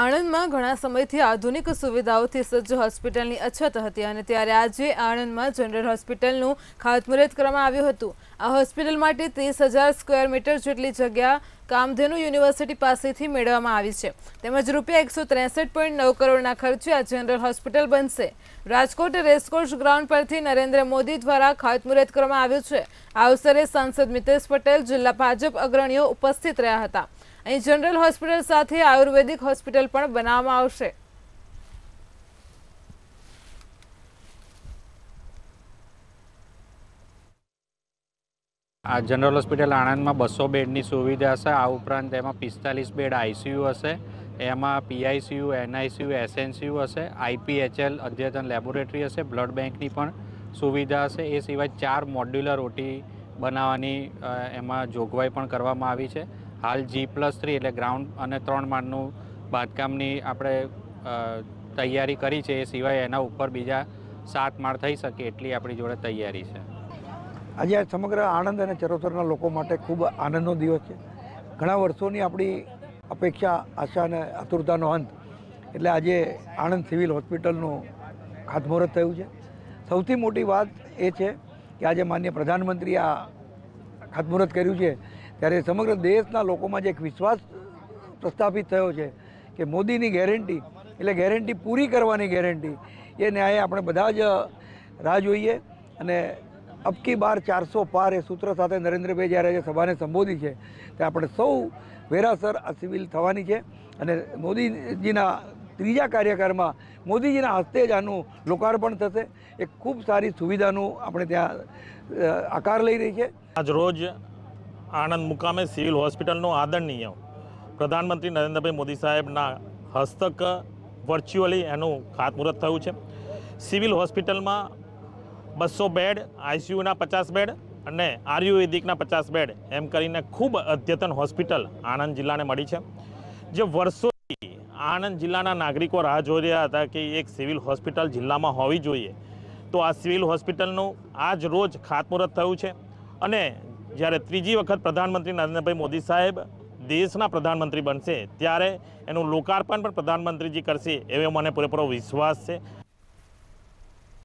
આણંદમાં ઘણા સમયથી આધુનિક સુવિધાઓથી સજ્જ હોસ્પિટલની અછત હતી અને ત્યારે આજે આણંદમાં જનરલ હોસ્પિટલનું ખાતમુહૂર્ત કરવામાં આવ્યું હતું આ હોસ્પિટલ માટે ત્રીસ હજાર સ્ક્વેર મીટર જેટલી જગ્યા કામધેનુ યુનિવર્સિટી પાસેથી મેળવવામાં આવી છે તેમજ રૂપિયા એકસો ત્રેસઠ પોઈન્ટ નવ કરોડના ખર્ચે આ જનરલ હોસ્પિટલ બનશે રાજકોટ રેસકોર્સ ગ્રાઉન્ડ પરથી નરેન્દ્ર મોદી દ્વારા ખાતમુહૂર્ત કરવામાં આવ્યું છે આ અવસરે સાંસદ મિતેશ પટેલ જિલ્લા ભાજપ અગ્રણીઓ ઉપસ્થિત રહ્યા હતા અહીં જનરલ હોસ્પિટલ સાથે આયુર્વેદિક હોસ્પિટલ પણ બનાવવામાં આવશે આ જનરલ હોસ્પિટલ આણંદમાં બસો બેડની સુવિધા હશે આ ઉપરાંત એમાં પિસ્તાલીસ બેડ આઈસીયુ હશે એમાં પીઆઈસીયુ એનઆઈસીયુ એસએનસીયુ હશે આઈપીએચએલ અદ્યતન લેબોરેટરી હશે બ્લડ બેંકની પણ સુવિધા હશે એ સિવાય ચાર મોડ્યુલર ઓટી બનાવવાની એમાં જોગવાઈ પણ કરવામાં આવી છે હાલ જી પ્લસ થ્રી એટલે ગ્રાઉન્ડ અને ત્રણ માળનું બાંધકામની આપણે તૈયારી કરી છે એ સિવાય એના ઉપર બીજા સાત માળ થઈ શકે એટલી આપણી જોડે તૈયારી છે આજે આ સમગ્ર આણંદ અને ચરોતરના લોકો માટે ખૂબ આનંદનો દિવસ છે ઘણા વર્ષોની આપણી અપેક્ષા આશા અને આતુરતાનો અંત એટલે આજે આણંદ સિવિલ હોસ્પિટલનું ખાતમુહૂર્ત થયું છે સૌથી મોટી વાત એ છે કે આજે માન્ય પ્રધાનમંત્રીએ આ ખાતમુહૂર્ત કર્યું છે ત્યારે સમગ્ર દેશના લોકોમાં જે એક વિશ્વાસ પ્રસ્થાપિત થયો છે કે મોદીની ગેરંટી એટલે ગેરંટી પૂરી કરવાની ગેરંટી એ ન્યાયે આપણે બધા જ રાહ જોઈએ અને અબકી બાર ચારસો પાર એ સૂત્ર સાથે નરેન્દ્રભાઈ જ્યારે સભાને સંબોધી છે તે આપણે સૌ વેરાસર આ સિવિલ થવાની છે અને મોદીજીના ત્રીજા કાર્યકાળમાં મોદીજીના હસ્તે જ આનું લોકાર્પણ થશે એ ખૂબ સારી સુવિધાનું આપણે ત્યાં આકાર લઈ રહી છે આજ રોજ આણંદ મુકામે સિવિલ હોસ્પિટલનું આદરણીય પ્રધાનમંત્રી નરેન્દ્રભાઈ મોદી સાહેબના હસ્તક વર્ચ્યુઅલી એનું ખાતમુહૂર્ત થયું છે સિવિલ હોસ્પિટલમાં બસો બેડ આઈસીયુના પચાસ બેડ અને આયુર્વેદિકના પચાસ બેડ એમ કરીને ખૂબ અદ્યતન હોસ્પિટલ આણંદ જિલ્લાને મળી છે જે વર્ષોથી આણંદ જિલ્લાના નાગરિકો રાહ જોઈ રહ્યા હતા કે એક સિવિલ હોસ્પિટલ જિલ્લામાં હોવી જોઈએ તો આ સિવિલ હોસ્પિટલનું આજ રોજ ખાતમુહૂર્ત થયું છે અને જ્યારે ત્રીજી વખત પ્રધાનમંત્રી નરેન્દ્રભાઈ મોદી સાહેબ દેશના પ્રધાનમંત્રી બનશે ત્યારે એનું લોકાર્પણ પણ પ્રધાનમંત્રીજી કરશે એવો મને પૂરેપૂરો વિશ્વાસ છે